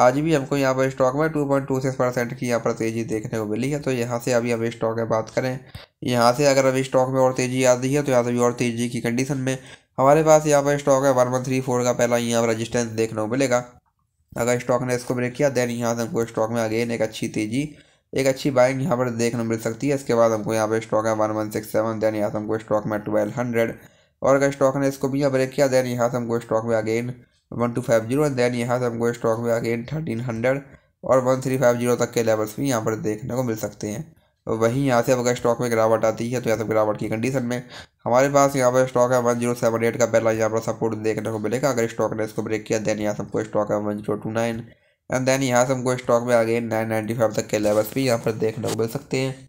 आज भी हमको यहाँ पर स्टॉक में two point two six percent की यहाँ पर तेज़ी देखने को मिली है तो यहाँ से अभी हम स्टॉक में बात करें यहाँ से अगर अभी स्टॉक में और तेज़ी आती है तो यहाँ से भी और तेज़ी की कंडीशन में हमारे पास यहाँ पर स्टॉक है वन वन थ्री फोर का पहला यहाँ पर रजिस्टेंस देखने को मिलेगा अगर स्टॉक ने इसको ब्रेक किया देन यहाँ से हमको स्टॉक में अगेन एक अच्छी तेज़ी एक अच्छी बाइंग यहाँ पर देखने मिल सकती है इसके बाद हमको यहाँ पर स्टॉक है one one six seven then यहाँ से हमको स्टॉक में ट्वेल्व हंड्रेड और अगर स्टॉक ने इसको भी यहाँ ब्रेक किया देन यहाँ से हमको स्टॉक में again one two five zero and then यहाँ से हमको स्टॉक में आके थर्टीन हंड्रेड और वन थ्री फाइव जीरो तक के लेवल्स भी यहाँ पर देखने को मिल सकते हैं तो वहीं यहाँ से अगर स्टॉक में गिरावट आती है तो यहाँ से तो गिरावट की कंडीशन में हमारे पास यहाँ पर स्टॉक है वन जीरो सेवन एट का पहला यहाँ पर सपोर्ट देखने को मिलेगा अगर स्टॉक ने इसको ब्रेक किया देन यहाँ से हमको स्टॉक है one zero two nine and then यहाँ से हमको स्टॉक में आगे नाइन नाइन्टी फाइव तक के लेवल्स भी यहाँ पर देखने को मिल सकते हैं